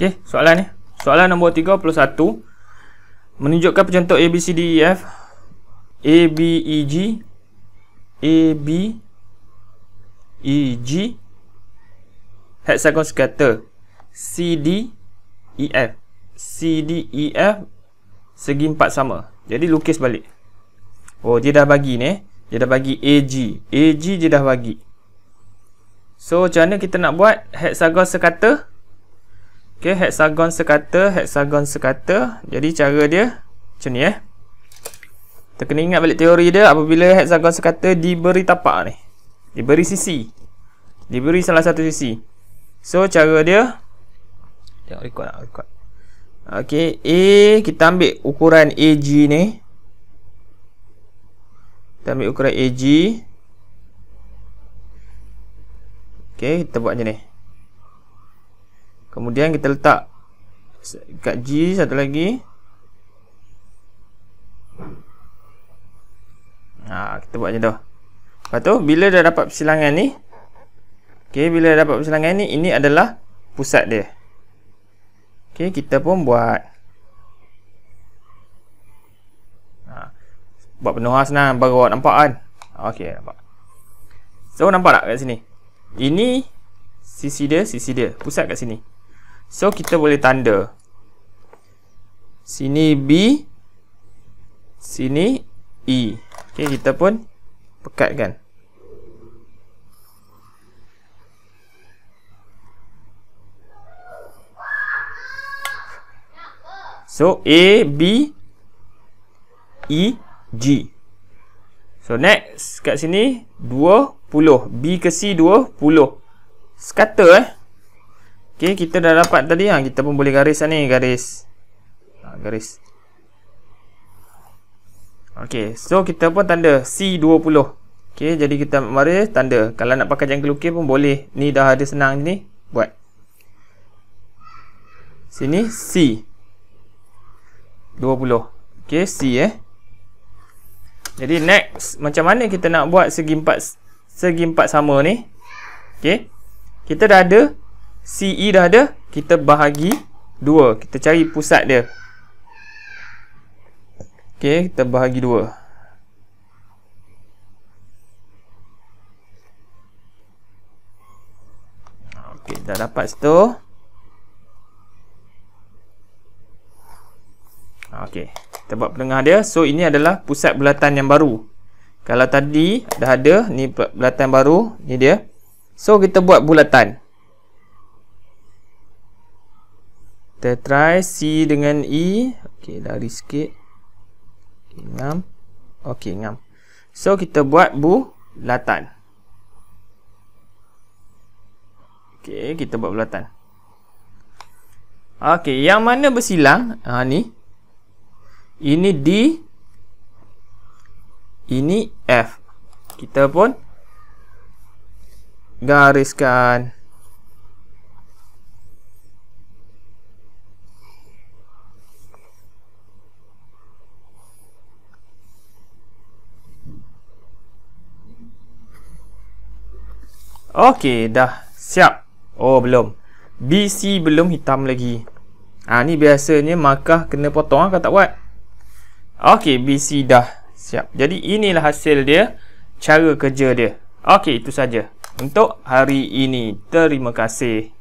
Okey, soalan ni. Soalan nombor 31 menunjukkan pencontoh A B C D E F A B E G A B E G hexagon scatter C D E F C D E F segi empat sama. Jadi lukis balik. Oh, dia dah bagi ni. Eh. Dia dah bagi AG. AG dia dah bagi. So, macam mana kita nak buat hexagon scatter? Okey, heksagon sekata, heksagon sekata. Jadi cara dia macam ni eh. Kita kena ingat balik teori dia apabila heksagon sekata diberi tapak ni. Diberi sisi. Diberi salah satu sisi. So cara dia Tengok record nak record. Okey, A kita ambil ukuran AG ni. Kita ambil ukuran AG. Okey, kita buat macam ni kemudian kita letak kat G satu lagi ha, kita buat macam tu lepas tu bila dah dapat persilangan ni ok bila dah dapat persilangan ni ini adalah pusat dia ok kita pun buat ha, buat penuh senang baru awak nampak kan ok nampak so nampak tak kat sini ini sisi dia sisi dia pusat kat sini So kita boleh tanda Sini B Sini E Ok kita pun pekatkan So A, B E, G So next kat sini 20 B ke C 20 Scatter eh Ok kita dah dapat tadi ha. Kita pun boleh garis lah ni Garis ha, Garis Ok so kita pun tanda C20 Ok jadi kita baris tanda Kalau nak pakai jangka lukir pun boleh Ni dah ada senang ni Buat Sini C 20 Ok C eh Jadi next Macam mana kita nak buat segi empat Segi empat sama ni Ok Kita dah ada CE dah ada Kita bahagi 2 Kita cari pusat dia Ok kita bahagi 2 Ok dah dapat situ Ok kita buat penengah dia So ini adalah pusat bulatan yang baru Kalau tadi dah ada Ni bulatan baru Ni dia So kita buat bulatan Bulatan Kita try C dengan E Okey, lari sikit okay, Ngam Okey, ngam So, kita buat bu, bulatan Okey, kita buat bulatan Okey, yang mana bersilang ha, Ni Ini D Ini F Kita pun Gariskan Okey Okey, dah siap. Oh, belum. BC belum hitam lagi. Ha, ni biasanya markah kena potong lah, kalau tak buat. Okey, BC dah siap. Jadi, inilah hasil dia. Cara kerja dia. Okey, itu saja. Untuk hari ini. Terima kasih.